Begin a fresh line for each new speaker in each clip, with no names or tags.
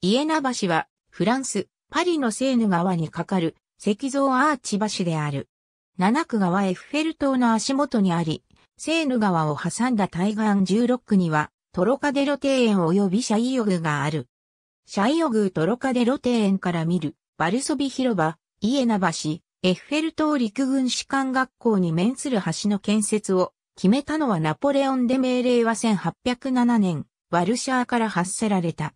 イエナ橋は、フランス、パリのセーヌ川に架かる石像アーチ橋である。七区川エッフェル塔の足元にあり、セーヌ川を挟んだ対岸16区には、トロカデロ庭園及びシャイヨグがある。シャイヨグトロカデロ庭園から見る、バルソビ広場、イエナ橋、エッフェル塔陸軍士官学校に面する橋の建設を決めたのはナポレオンで命令は1807年、ワルシャーから発せられた。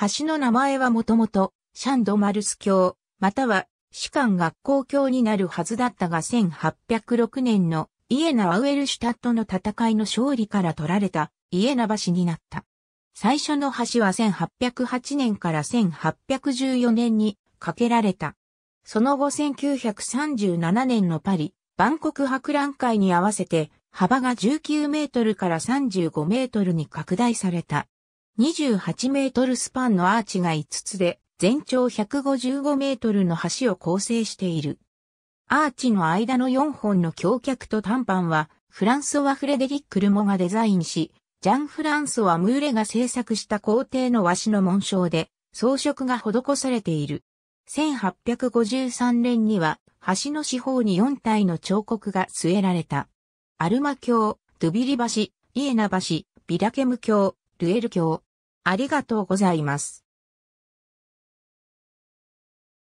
橋の名前はもともと、シャンドマルス橋、または、士官学校橋になるはずだったが1806年のイエナ・アウエルシュタットの戦いの勝利から取られたイエナ橋になった。最初の橋は1808年から1814年に架けられた。その後1937年のパリ、万国博覧会に合わせて幅が19メートルから35メートルに拡大された。28メートルスパンのアーチが5つで、全長155メートルの橋を構成している。アーチの間の4本の橋脚と短板は、フランソワ・フレデリック・ルモがデザインし、ジャン・フランソワ・ムーレが制作した皇帝の和紙の紋章で、装飾が施されている。1853年には、橋の四方に4体の彫刻が据えられた。アルマ橋、ドゥビリ橋、イエナ橋、ビラケム橋、ルエル教。ありがとうございます。